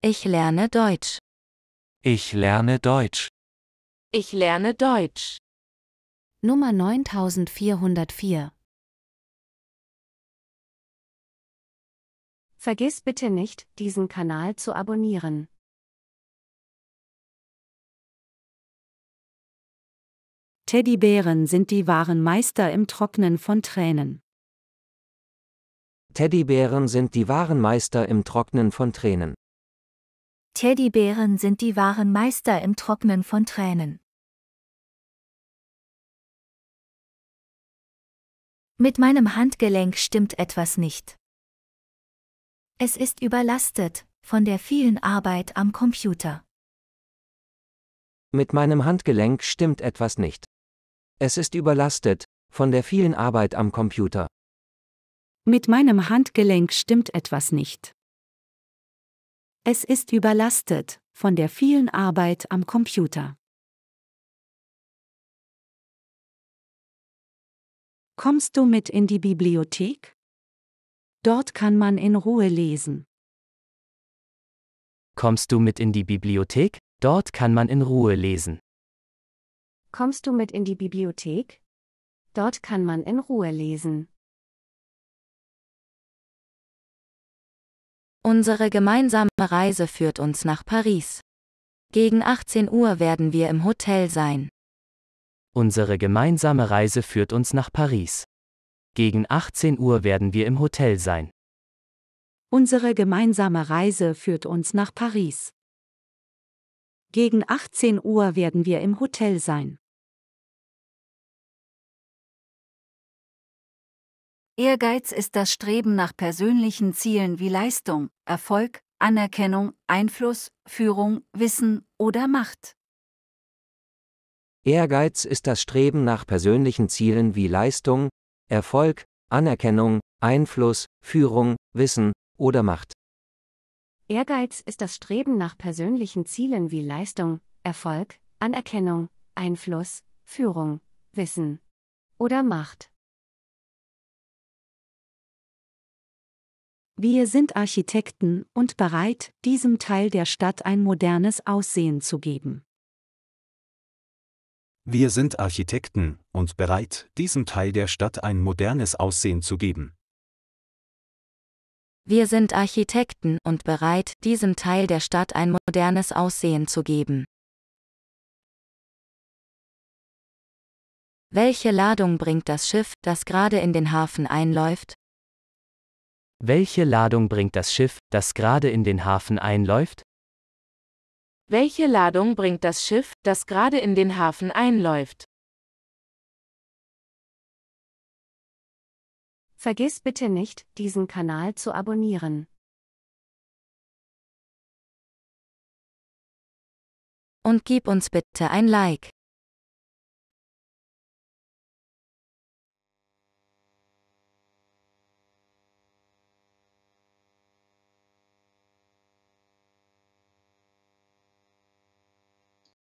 Ich lerne Deutsch. Ich lerne Deutsch. Ich lerne Deutsch. Nummer 9404. Vergiss bitte nicht, diesen Kanal zu abonnieren. Teddybären sind die wahren Meister im Trocknen von Tränen. Teddybären sind die wahren Meister im Trocknen von Tränen. Teddybären sind die wahren Meister im Trocknen von Tränen. Mit meinem Handgelenk stimmt etwas nicht. Es ist überlastet von der vielen Arbeit am Computer. Mit meinem Handgelenk stimmt etwas nicht. Es ist überlastet von der vielen Arbeit am Computer. Mit meinem Handgelenk stimmt etwas nicht. Es ist überlastet von der vielen Arbeit am Computer. Kommst du mit in die Bibliothek? Dort kann man in Ruhe lesen. Kommst du mit in die Bibliothek? Dort kann man in Ruhe lesen. Kommst du mit in die Bibliothek? Dort kann man in Ruhe lesen. Unsere gemeinsame Reise führt uns nach Paris. Gegen 18 Uhr werden wir im Hotel sein. Unsere gemeinsame Reise führt uns nach Paris. Gegen 18 Uhr werden wir im Hotel sein. Unsere gemeinsame Reise führt uns nach Paris. Gegen 18 Uhr werden wir im Hotel sein. Ehrgeiz ist das Streben nach persönlichen Zielen wie Leistung, Erfolg, Anerkennung, Einfluss, Führung, Wissen oder Macht. Ehrgeiz ist das Streben nach persönlichen Zielen wie Leistung, Erfolg, Anerkennung, Einfluss, Führung, Wissen oder Macht. Ehrgeiz ist das Streben nach persönlichen Zielen wie Leistung, Erfolg, Anerkennung, Einfluss, Führung, Wissen oder Macht. Wir sind Architekten und bereit, diesem Teil der Stadt ein modernes Aussehen zu geben. Wir sind Architekten und bereit, diesem Teil der Stadt ein modernes Aussehen zu geben. Wir sind Architekten und bereit, diesem Teil der Stadt ein modernes Aussehen zu geben. Welche Ladung bringt das Schiff, das gerade in den Hafen einläuft? Welche Ladung bringt das Schiff, das gerade in den Hafen einläuft? Welche Ladung bringt das Schiff, das gerade in den Hafen einläuft? Vergiss bitte nicht, diesen Kanal zu abonnieren. Und gib uns bitte ein Like.